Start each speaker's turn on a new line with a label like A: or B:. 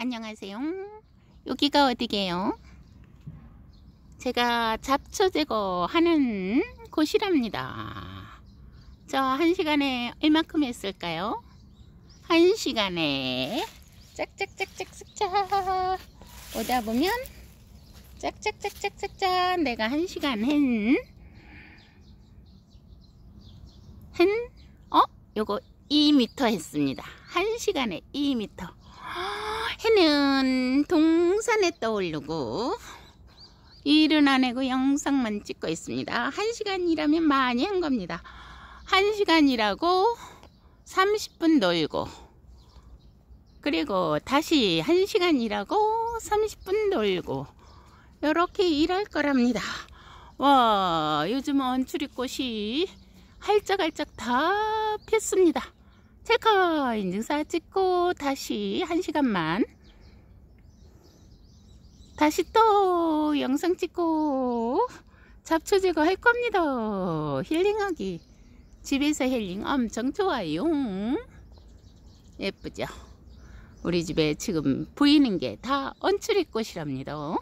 A: 안녕하세요. 여기가 어디게요? 제가 잡초 제거하는 곳이랍니다. 저 한시간에 얼마큼 했을까요? 한시간에 짝짝짝짝짝짝 오다 보면 짝짝짝짝짝짝 내가 한시간 한, 한, 어? 요거 2m 했습니다. 한시간에 2m. 해는 동산에 떠오르고 일은 안 하고 영상만 찍고 있습니다. 한 시간 일하면 많이 한 겁니다. 한 시간 일하고 30분 놀고 그리고 다시 한 시간 일하고 30분 놀고 이렇게 일할 거랍니다. 와 요즘 은출입꽃이활짝활짝다 폈습니다. 체커 인증사 찍고 다시 한시간만 다시 또 영상 찍고 잡초 제거 할 겁니다. 힐링하기 집에서 힐링 엄청 좋아요. 예쁘죠? 우리 집에 지금 보이는 게 다언출리 꽃이랍니다.